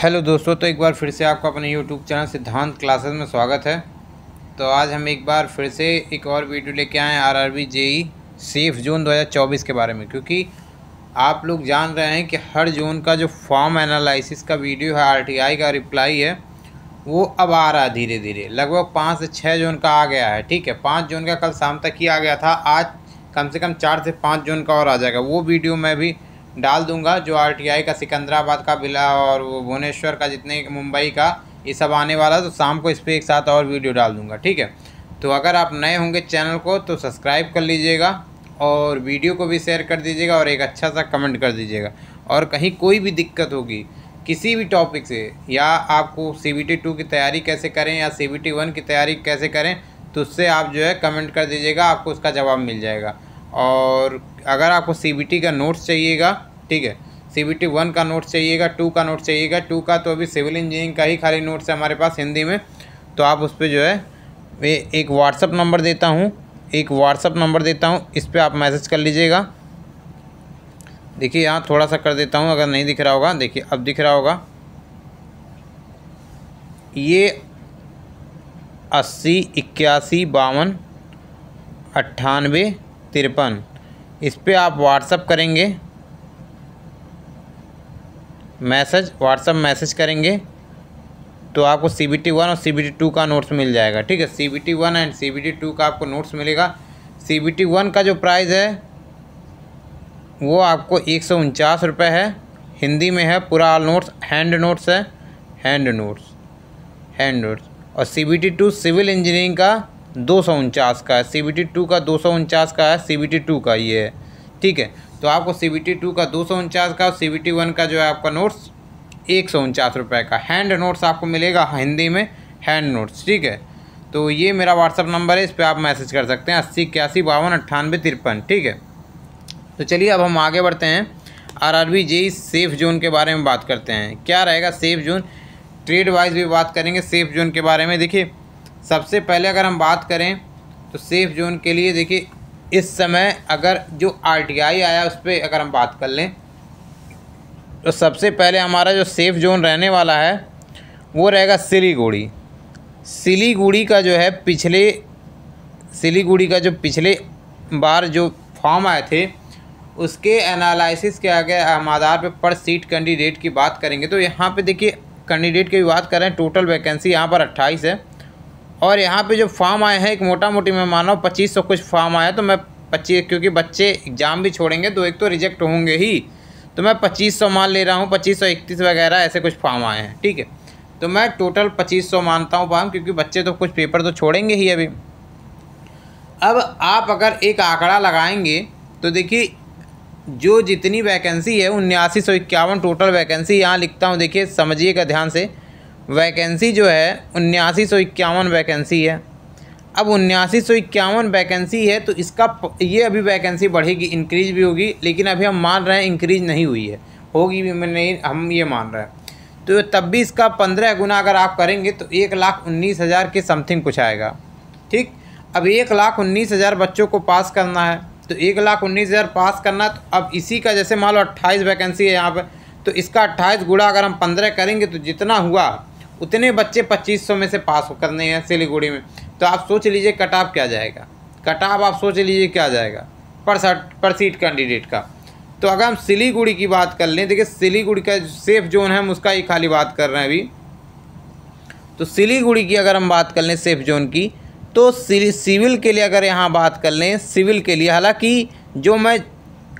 hello दोस्तों तो एक बार फिर से आपका अपने यूट्यूब चैनल सिद्धांत क्लासेस में स्वागत है तो आज हम एक बार फिर से एक और वीडियो लेके आए R R B J E safe zone 2024 के बारे में क्योंकि आप लोग जान रहे हैं कि हर जोन का जो फॉर्म एनालिसिस का वीडियो है आरटीआई का रिप्लाई है वो अब आ रहा है धीरे धीरे लगभग पाँच से छः जोन का आ गया है ठीक है पाँच जून का कल शाम तक ही आ गया था आज कम से कम चार से पाँच जून का और आ जाएगा वो वीडियो मैं भी डाल दूंगा जो आरटीआई का सिकंदराबाद का बिला और वो भुवनेश्वर का जितने मुंबई का ये सब आने वाला तो शाम को इस पर एक साथ और वीडियो डाल दूंगा ठीक है तो अगर आप नए होंगे चैनल को तो सब्सक्राइब कर लीजिएगा और वीडियो को भी शेयर कर दीजिएगा और एक अच्छा सा कमेंट कर दीजिएगा और कहीं कोई भी दिक्कत होगी किसी भी टॉपिक से या आपको सी बी टी टू की तैयारी कैसे करें या सी बी टी वन की तैयारी कैसे करें तो उससे आप जो है कमेंट कर दीजिएगा आपको उसका जवाब मिल जाएगा और अगर आपको सी का नोट्स चाहिएगा ठीक है सी बी टी वन का नोट चाहिएगा टू का नोट चाहिएगा टू का तो अभी सिविल इंजीनियरिंग का ही खाली नोट्स है हमारे पास हिंदी में तो आप उस पर जो है एक व्हाट्सअप नंबर देता हूँ एक व्हाट्सअप नंबर देता हूँ इस पर आप मैसेज कर लीजिएगा देखिए यहाँ थोड़ा सा कर देता हूँ अगर नहीं दिख रहा होगा देखिए अब दिख रहा होगा ये अस्सी इक्यासी बावन अट्ठानवे तिरपन इस पर आप व्हाट्सअप करेंगे मैसेज व्हाट्सअप मैसेज करेंगे तो आपको सी बी टी वन और सी बी टी टू का नोट्स मिल जाएगा ठीक है C B T one and C B T two का आपको नोट्स मिलेगा सी बी टी वन का जो प्राइस है वो आपको एक सौ उनचास रुपये है हिंदी में है पूरा नोट्स हैंड नोट्स है हैंड नोट्स हैंड नोट्स और C B T two civil engineering का दो सौ उनचास का है सी बी टी टू का दो सौ उनचास का है सी बी टी टू का ये है ठीक है तो आपको सी बी टी टू का दो सौ उनचास का और सी बी टी वन का जो है आपका नोट्स एक सौ उनचास रुपये का हैंड नोट्स आपको मिलेगा हिंदी में हैंड नोट्स ठीक है तो ये मेरा व्हाट्सअप नंबर है इस पर आप मैसेज कर सकते हैं अस्सी इक्यासी बावन अट्ठानवे तिरपन ठीक है तो चलिए अब हम आगे बढ़ते हैं R R B J E safe zone के बारे में बात करते हैं क्या रहेगा सेफ जोन ट्रेड वाइज भी बात करेंगे सेफ जोन के बारे में देखिए सबसे पहले अगर हम बात करें तो सेफ जोन के लिए देखिए इस समय अगर जो आर आया उस पर अगर हम बात कर लें तो सबसे पहले हमारा जो सेफ जोन रहने वाला है वो रहेगा सिलीगुड़ी सिलीगुड़ी का जो है पिछले सिलीगुड़ी का जो पिछले बार जो फॉर्म आए थे उसके एनालिसिस के आगे हम आधार पर पर सीट कैंडिडेट की बात करेंगे तो यहाँ पे देखिए कैंडिडेट की बात करें टोटल वैकेंसी यहाँ पर अट्ठाईस है और यहाँ पे जो फॉर्म आए हैं एक मोटा मोटी मैं माना पच्चीस सौ कुछ फॉर्म आया तो मैं पच्चीस क्योंकि बच्चे एग्ज़ाम भी छोड़ेंगे तो एक तो रिजेक्ट होंगे ही तो मैं पच्चीस सौ मान ले रहा हूँ पच्चीस सौ इकतीस वगैरह ऐसे कुछ फॉर्म आए हैं ठीक है तो मैं टोटल पच्चीस सौ मानता हूँ फॉर्म क्योंकि बच्चे तो कुछ पेपर तो छोड़ेंगे ही अभी अब आप अगर एक आंकड़ा लगाएंगे तो देखिए जो जितनी वैकेंसी है उन्यासी सौ इक्यावन टोटल वैकेंसी यहाँ लिखता हूँ देखिए समझिएगा ध्यान से वैकेंसी जो है उन्यासी सौ इक्यावन वैकेंसी है अब उन्यासी सौ इक्यावन वैकेंसी है तो इसका ये अभी वैकेंसी बढ़ेगी इंक्रीज भी होगी लेकिन अभी हम मान रहे हैं इंक्रीज नहीं हुई है होगी भी नहीं हम ये मान रहे हैं तो तब भी इसका पंद्रह गुना अगर आप करेंगे तो एक लाख उन्नीस हज़ार के समथिंग कुछ आएगा ठीक अब एक लाख उन्नीस हज़ार बच्चों को पास करना है तो एक लाख उन्नीस हज़ार पास करना तो अब इसी का जैसे मान लो अट्ठाईस वैकेंसी है यहाँ पर तो इसका अट्ठाईस गुणा अगर हम पंद्रह करेंगे तो जितना हुआ उतने बच्चे 2500 में से पास करने हैं सिलीगुड़ी में तो आप सोच लीजिए कट ऑफ क्या जाएगा कट ऑफ आप सोच लीजिए क्या जाएगा पर सट पर सीट कैंडिडेट का तो अगर हम सिलीगुड़ी की बात कर लें देखिए सिलीगुड़ी का सेफ जोन है हम उसका ही खाली बात कर रहे हैं अभी तो सिलीगुड़ी की अगर हम बात कर लें सेफ जोन की तो सिविल के लिए अगर यहाँ बात कर लें सिविल के लिए हालाँकि जो मैं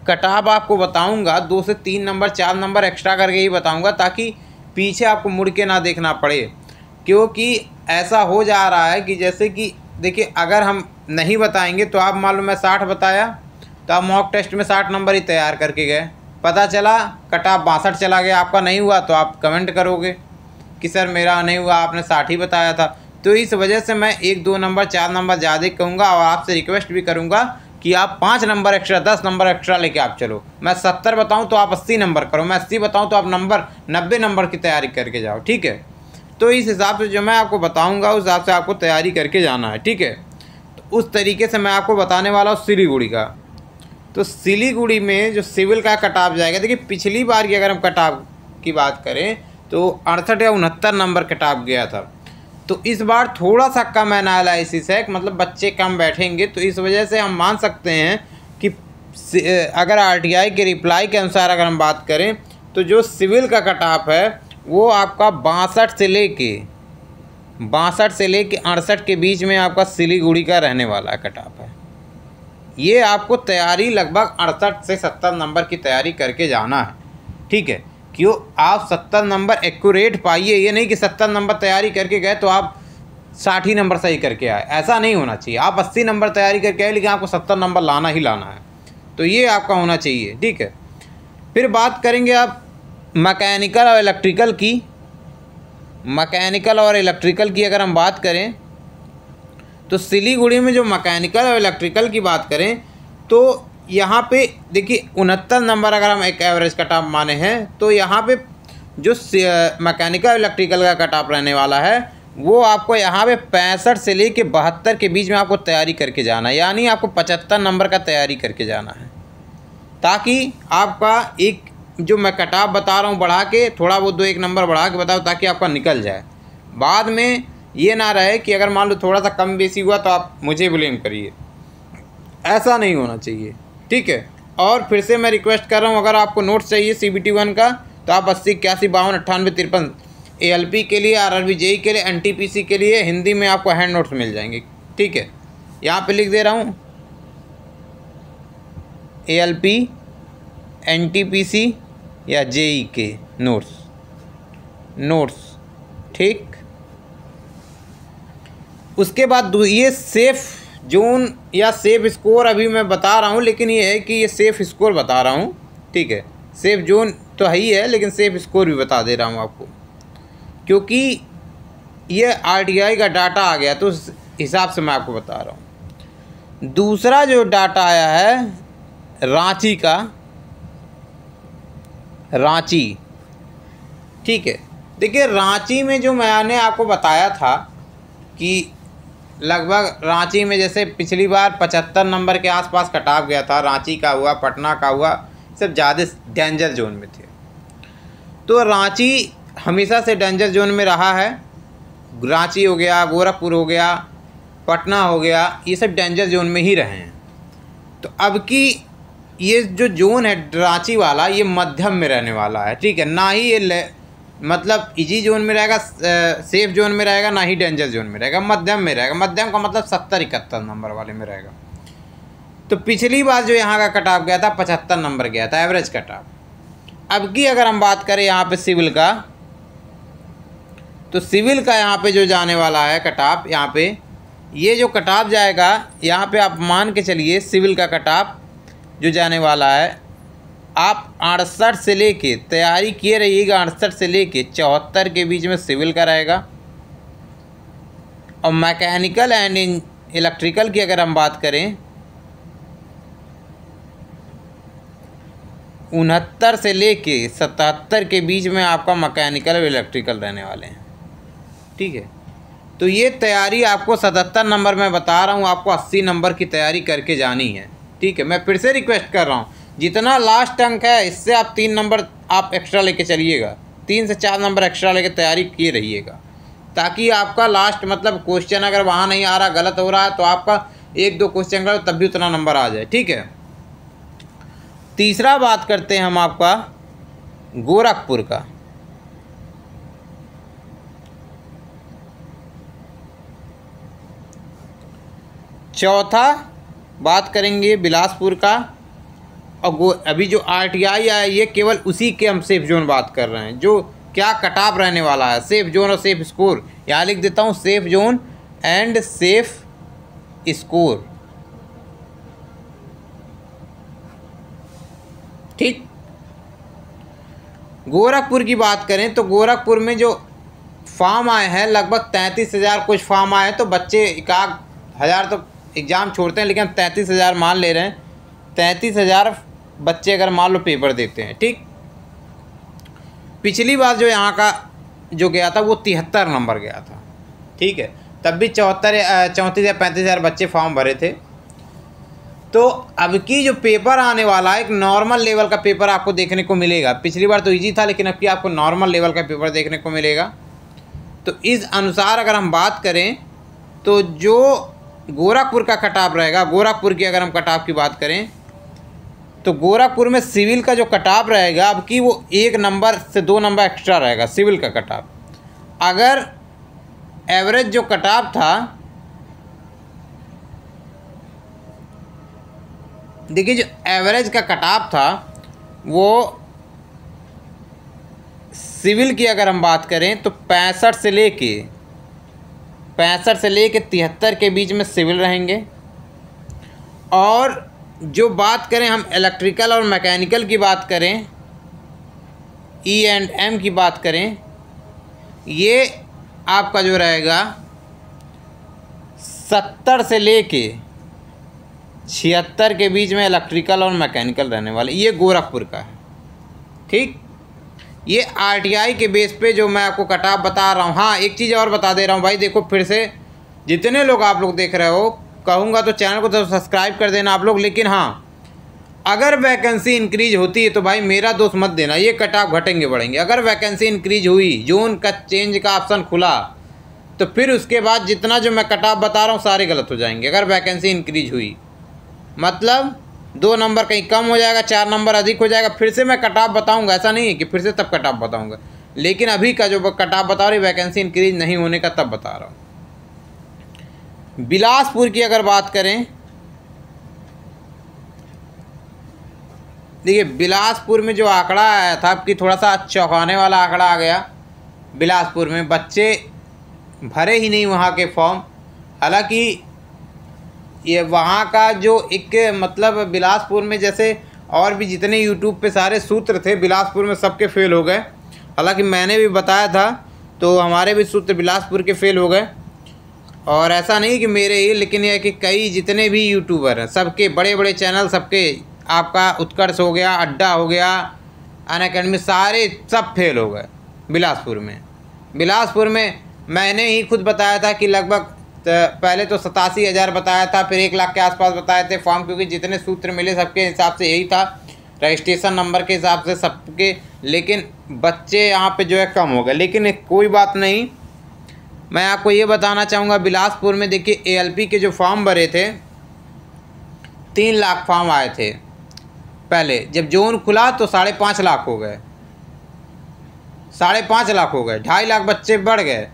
कटाब आपको बताऊंगा दो से तीन नंबर चार नंबर एक्स्ट्रा करके ही बताऊंगा ताकि पीछे आपको मुड़ के ना देखना पड़े क्योंकि ऐसा हो जा रहा है कि जैसे कि देखिए अगर हम नहीं बताएंगे तो आप मालूम है साठ बताया तो आप मॉक टेस्ट में साठ नंबर ही तैयार करके गए पता चला कटा बासठ चला गया आपका नहीं हुआ तो आप कमेंट करोगे कि सर मेरा नहीं हुआ आपने साठ ही बताया था तो इस वजह से मैं एक दो नंबर चार नंबर ज़्यादा कहूँगा और आपसे रिक्वेस्ट भी करूँगा कि आप पाँच नंबर एक्स्ट्रा दस नंबर एक्स्ट्रा लेके आप चलो मैं सत्तर बताऊँ तो आप अस्सी नंबर करो मैं अस्सी बताऊँ तो आप नंबर नब्बे नंबर की तैयारी करके जाओ ठीक है तो इस हिसाब से जो मैं आपको बताऊँगा उस हिसाब से आपको तैयारी करके जाना है ठीक है तो उस तरीके से मैं आपको बताने वाला हूँ सिलीगुड़ी का तो सिलीगुड़ी में जो सिविल का कट ऑफ जाएगा देखिए पिछली बार की अगर हम कट ऑफ की बात करें तो अड़सठ या उनहत्तर नंबर कट ऑफ गया था तो इस बार थोड़ा सा कम एनालिसिस है मतलब बच्चे कम बैठेंगे तो इस वजह से हम मान सकते हैं कि अगर आरटीआई के रिप्लाई के अनुसार अगर हम बात करें तो जो सिविल का कट ऑफ है वो आपका बासठ से ले कर बासठ से ले कर अड़सठ के बीच में आपका सिलीगुड़ी का रहने वाला कट ऑफ है ये आपको तैयारी लगभग अड़सठ से सत्तर नंबर की तैयारी करके जाना है ठीक है क्यों आप सत्तर नंबर एक्यूरेट पाइए ये नहीं कि सत्तर नंबर तैयारी करके गए तो आप साठ ही नंबर सही करके आए ऐसा नहीं होना चाहिए आप अस्सी नंबर तैयारी करके आए लेकिन आपको सत्तर नंबर लाना ही लाना है तो ये आपका होना चाहिए ठीक है फिर बात करेंगे आप मकैनिकल और इलेक्ट्रिकल की मकैनिकल और इलेक्ट्रिकल की अगर हम बात करें तो सिलीगुड़ी में जो मकैनिकल और इलेक्ट्रिकल की बात करें तो यहाँ पे देखिए उनहत्तर नंबर अगर हम एक एवरेज कट ऑफ माने हैं तो यहाँ पे जो मैकेनिकल इलेक्ट्रिकल का कट ऑफ रहने वाला है वो आपको यहाँ पे पैंसठ से ले कर बहत्तर के बीच में आपको तैयारी करके जाना है यानी आपको पचहत्तर नंबर का तैयारी करके जाना है ताकि आपका एक जो मैं कट ऑफ बता रहा हूँ बढ़ा के थोड़ा वो दो एक नंबर बढ़ा के बताओ ताकि आपका निकल जाए बाद में ये ना रहे कि अगर मान लो थोड़ा सा कम बेसी हुआ तो आप मुझे ब्लेम करिए ऐसा नहीं होना चाहिए ठीक है और फिर से मैं रिक्वेस्ट कर रहा हूँ अगर आपको नोट्स चाहिए सी बी टी वन का तो आप अस्सी इक्यासी बावन अट्ठानवे तिरपन ए एल पी के लिए आर आर बी जेई के लिए एन टी पी सी के लिए हिंदी में आपको हैंड नोट्स मिल जाएंगे ठीक है यहाँ पे लिख दे रहा हूँ A L P N T P C या जे के नोट्स नोट्स ठीक उसके बाद ये सेफ़ जून या सेफ स्कोर अभी मैं बता रहा हूँ लेकिन ये है कि ये सेफ स्कोर बता रहा हूँ ठीक है सेफ जून तो है ही है लेकिन सेफ स्कोर भी बता दे रहा हूँ आपको क्योंकि ये आर का डाटा आ गया तो उस हिसाब से मैं आपको बता रहा हूँ दूसरा जो डाटा आया है रांची का रांची ठीक है देखिए रांची में जो मैंने आपको बताया था कि लगभग रांची में जैसे पिछली बार पचहत्तर नंबर के आसपास कटाव गया था रांची का हुआ पटना का हुआ सब ज़्यादा डेंजर जोन में थे तो रांची हमेशा से डेंजर जोन में रहा है रांची हो गया गोरखपुर हो गया पटना हो गया ये सब डेंजर जोन में ही रहे हैं तो अब की ये जो जोन है रांची वाला ये मध्यम में रहने वाला है ठीक है ना ही ये मतलब इजी जोन में रहेगा सेफ जोन में रहेगा ना ही डेंजर जोन में रहेगा मध्यम में रहेगा मध्यम का मतलब सत्तर इकहत्तर नंबर वाले में रहेगा तो पिछली बार जो यहाँ का कट ऑफ गया था पचहत्तर नंबर गया था एवरेज कट ऑफ अब की अगर हम बात करें यहाँ पे सिविल का तो सिविल का यहाँ पे जो जाने वाला है कट ऑफ यहाँ पे ये जो कट ऑफ जाएगा यहाँ पे आप मान के चलिए सिविल का कट ऑफ जो जाने वाला है आप अड़सठ से लेके तैयारी किए रहिएगा अड़सठ से लेके चौहत्तर के बीच में सिविल का रहेगा और मैकेनिकल एंड इलेक्ट्रिकल की अगर हम बात करें उनहत्तर से लेके सतहत्तर के बीच में आपका मैकेनिकल और इलेक्ट्रिकल रहने वाले हैं ठीक है तो ये तैयारी आपको सतहत्तर नंबर में बता रहा हूँ आपको अस्सी नंबर की तैयारी करके जानी है ठीक है मैं फिर से रिक्वेस्ट कर रहा हूँ जितना लास्ट अंक है इससे आप तीन नंबर आप एक्स्ट्रा लेके चलिएगा तीन से चार नंबर एक्स्ट्रा लेके तैयारी किए रहिएगा ताकि आपका लास्ट मतलब क्वेश्चन अगर वहाँ नहीं आ रहा गलत हो रहा है तो आपका एक दो क्वेश्चन करो तब भी उतना नंबर आ जाए ठीक है तीसरा बात करते हैं हम आपका गोरखपुर का चौथा बात करेंगे बिलासपुर का और गो अभी जो आर टी आई आया ये केवल उसी के हम सेफ जोन बात कर रहे हैं जो क्या कटाप रहने वाला है सेफ जोन और सेफ स्कोर यहाँ लिख देता हूँ safe zone and safe score ठीक गोरखपुर की बात करें तो गोरखपुर में जो फार्म आए हैं लगभग तैंतीस हज़ार कुछ फार्म आए हैं तो बच्चे एकाध हज़ार तो एग्ज़ाम छोड़ते हैं लेकिन तैंतीस हज़ार मान ले रहे हैं तैंतीस हज़ार बच्चे अगर मान लो पेपर देते हैं ठीक पिछली बार जो यहाँ का जो गया था वो तिहत्तर नंबर गया था ठीक है तब भी चौहत्तर चौंतीस या पैंतीस हज़ार बच्चे फॉर्म भरे थे तो अब की जो पेपर आने वाला है एक नॉर्मल लेवल का पेपर आपको देखने को मिलेगा पिछली बार तो ईजी था लेकिन अब की आपको नॉर्मल लेवल का पेपर देखने को मिलेगा तो इस अनुसार अगर हम बात करें तो जो गोरखपुर का कटाप रहेगा गोरखपुर की अगर हम कटाप की बात करें तो गोरखपुर में सिविल का जो कटाप रहेगा अब कि वो एक नंबर से दो नंबर एक्स्ट्रा रहेगा सिविल का कटाप अगर एवरेज जो कटाप था देखिए जो एवरेज का कटाप था वो सिविल की अगर हम बात करें तो पैंसठ से ले के पैंसठ से ले कर तिहत्तर के बीच में सिविल रहेंगे और जो बात करें हम इलेक्ट्रिकल और मैकेनिकल की बात करें ई एंड एम की बात करें ये आपका जो रहेगा सत्तर से ले कर छिहत्तर के बीच में इलेक्ट्रिकल और मैकेनिकल रहने वाले ये गोरखपुर का है ठीक ये आरटीआई के बेस पे जो मैं आपको कटाव बता रहा हूँ हाँ एक चीज़ और बता दे रहा हूँ भाई देखो फिर से जितने लोग आप लोग देख रहे हो कहूँगा तो चैनल को तो सब्सक्राइब कर देना आप लोग लेकिन हाँ अगर वैकेंसी इंक्रीज होती है तो भाई मेरा दोस्त मत देना ये कट ऑफ घटेंगे बढ़ेंगे अगर वैकेंसी इंक्रीज हुई जून का चेंज का ऑप्शन खुला तो फिर उसके बाद जितना जो मैं कट ऑफ बता रहा हूँ सारे गलत हो जाएंगे अगर वैकेंसी इंक्रीज हुई मतलब दो नंबर कहीं कम हो जाएगा चार नंबर अधिक हो जाएगा फिर से मैं कट ऑफ बताऊँगा ऐसा नहीं है कि फिर से तब कट ऑफ बताऊँगा लेकिन अभी का जो कट ऑफ बता रही वैकेंसी इंक्रीज नहीं होने का तब बता रहा हूँ बिलासपुर की अगर बात करें देखिए बिलासपुर में जो आंकड़ा आया था आपकी थोड़ा सा चौंकाने वाला आंकड़ा आ गया बिलासपुर में बच्चे भरे ही नहीं वहाँ के फॉर्म हालांकि ये वहाँ का जो एक मतलब बिलासपुर में जैसे और भी जितने यूट्यूब पे सारे सूत्र थे बिलासपुर में सबके फेल हो गए हालांकि मैंने भी बताया था तो हमारे भी सूत्र बिलासपुर के फेल हो गए और ऐसा नहीं कि मेरे ही लेकिन यह कि कई जितने भी यूट्यूबर हैं सबके बड़े बड़े चैनल सबके आपका उत्कर्ष हो गया अड्डा हो गया अन अकेडमी सारे सब फेल हो गए बिलासपुर में बिलासपुर में मैंने ही खुद बताया था कि लगभग पहले तो सतासी हज़ार बताया था फिर एक लाख के आसपास बताए थे फॉर्म क्योंकि जितने सूत्र मिले सबके हिसाब से यही था रजिस्ट्रेशन नंबर के हिसाब से सबके लेकिन बच्चे यहाँ पे जो है कम हो गए लेकिन कोई बात नहीं मैं आपको ये बताना चाहूँगा बिलासपुर में देखिए एएलपी के जो फॉर्म भरे थे तीन लाख फॉर्म आए थे पहले जब जोन खुला तो साढ़े पाँच लाख हो गए साढ़े पाँच लाख हो गए ढाई लाख बच्चे बढ़ गए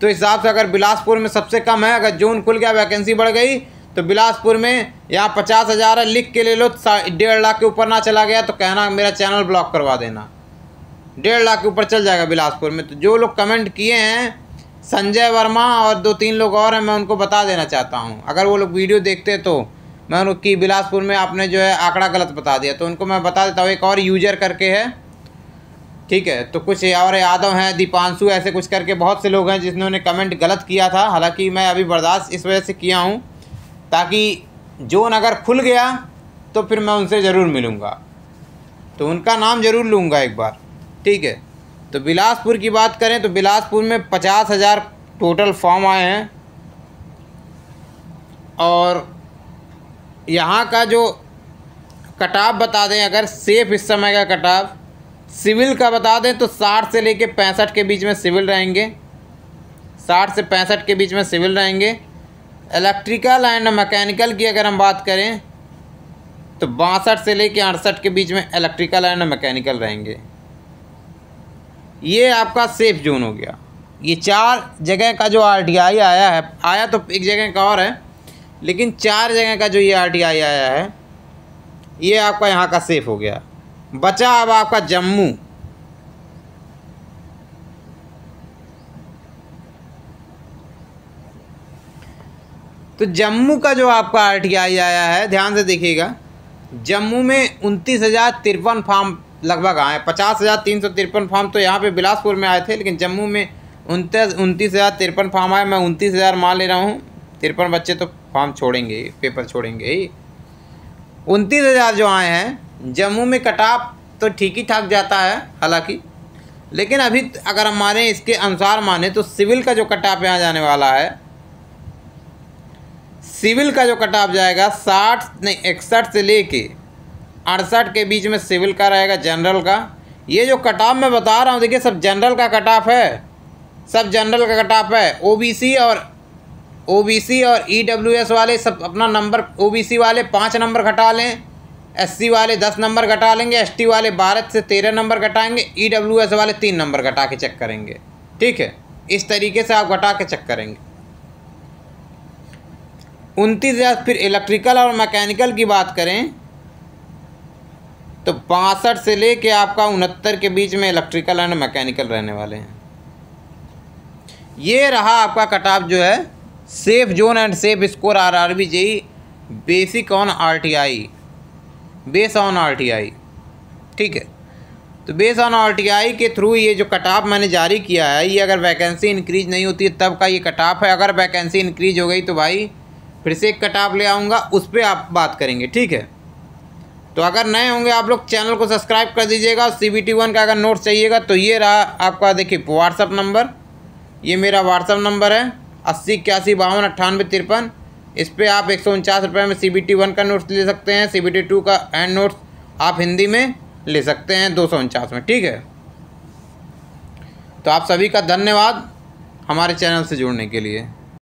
तो इस हिसाब से अगर बिलासपुर में सबसे कम है अगर जोन खुल गया वैकेंसी बढ़ गई तो बिलासपुर में यहाँ पचास हज़ार है लिख के ले लो डेढ़ लाख के ऊपर ना चला गया तो कहना मेरा चैनल ब्लॉक करवा देना डेढ़ लाख के ऊपर चल जाएगा बिलासपुर में तो जो लोग कमेंट किए हैं संजय वर्मा और दो तीन लोग और हैं मैं उनको बता देना चाहता हूँ अगर वो लोग वीडियो देखते तो मैं उनकी बिलासपुर में आपने जो है आंकड़ा गलत बता दिया तो उनको मैं बता देता हूँ एक और यूजर करके है ठीक है तो कुछ और यादव हैं दीपांशु ऐसे कुछ करके बहुत से लोग हैं जिन्होंने कमेंट गलत किया था हालांकि मैं अभी बर्दाश्त इस वजह से किया हूँ ताकि जोन अगर खुल गया तो फिर मैं उनसे ज़रूर मिलूँगा तो उनका नाम ज़रूर लूँगा एक बार ठीक है तो बिलासपुर की बात करें तो बिलासपुर में पचास हज़ार टोटल फॉर्म आए हैं और यहाँ का जो कटाव बता दें अगर सेफ इस समय का कटाव सिविल का बता दें तो साठ से लेके पैंसठ के बीच में सिविल रहेंगे साठ से पैंसठ के बीच में सिविल रहेंगे इलेक्ट्रिकल एंड मैकेनिकल की अगर हम बात करें तो बासठ से लेके अड़सठ के बीच में इलेक्ट्रिकल एंड मैकेनिकल रहेंगे ये आपका सेफ जोन हो गया ये चार जगह का जो आर आया है आया तो एक जगह का और है लेकिन चार जगह का जो ये आर आया है ये आपका यहाँ का सेफ हो गया बचा अब आपका जम्मू तो जम्मू का जो आपका आर आया है ध्यान से देखिएगा जम्मू में उनतीस हज़ार तिरपन फार्म लगभग आए पचास हज़ार तीन सौ तिरपन फार्म तो यहाँ पे बिलासपुर में आए थे लेकिन जम्मू में उनतीस उनतीस हज़ार तिरपन फार्म आए मैं उनतीस हज़ार मान ले रहा हूँ तिरपन बच्चे तो फार्म छोड़ेंगे पेपर छोड़ेंगे ही उनतीस हज़ार जो आए हैं जम्मू में कटाप तो ठीक ही ठाक जाता है हालाँकि लेकिन अभी अगर हम माने इसके अनुसार माने तो सिविल का जो कटाप यहाँ जाने वाला है सिविल का जो कटाप जाएगा साठ नहीं इकसठ से लेके अड़सठ के बीच में सिविल का रहेगा जनरल का ये जो कट ऑफ मैं बता रहा हूँ देखिए सब जनरल का कट ऑफ है सब जनरल का कट ऑफ है ओबीसी और ओबीसी और ईडब्ल्यूएस e वाले सब अपना नंबर ओबीसी वाले पाँच नंबर घटा लें एससी वाले दस नंबर घटा लेंगे एसटी वाले बारह से तेरह नंबर घटाएंगे ईडब्ल्यूएस e वाले तीन नंबर घटा के चेक करेंगे ठीक है इस तरीके से आप घटा के चेक करेंगे उनतीस हज़ार फिर इलेक्ट्रिकल और मैकेनिकल की बात करें तो बासठ से ले कर आपका उनहत्तर के बीच में इलेक्ट्रिकल एंड मैकेनिकल रहने वाले हैं ये रहा आपका कट ऑफ जो है safe zone and safe score R R B J E basic on R T I base on R T I ठीक है तो base on R T I के थ्रू ये जो कट ऑफ मैंने जारी किया है ये अगर वैकेंसी इंक्रीज नहीं होती तब का ये कट ऑफ है अगर वैकेंसी इंक्रीज हो गई तो भाई फिर से एक कट ऑफ ले आऊँगा उस पर आप बात करेंगे ठीक है तो अगर नए होंगे आप लोग चैनल को सब्सक्राइब कर दीजिएगा सी बी टी वन का अगर नोट चाहिएगा तो ये रहा आपका देखिए व्हाट्सअप नंबर ये मेरा व्हाट्सअप नंबर है अस्सी इक्यासी बावन अट्ठानवे तिरपन इस पर आप एक सौ उनचास रुपये में सी बी टी वन का नोट्स ले सकते हैं सी बी टी टू का एंड नोट्स आप हिंदी में ले सकते हैं दो सौ उनचास में ठीक है तो आप सभी का धन्यवाद हमारे चैनल से जुड़ने के लिए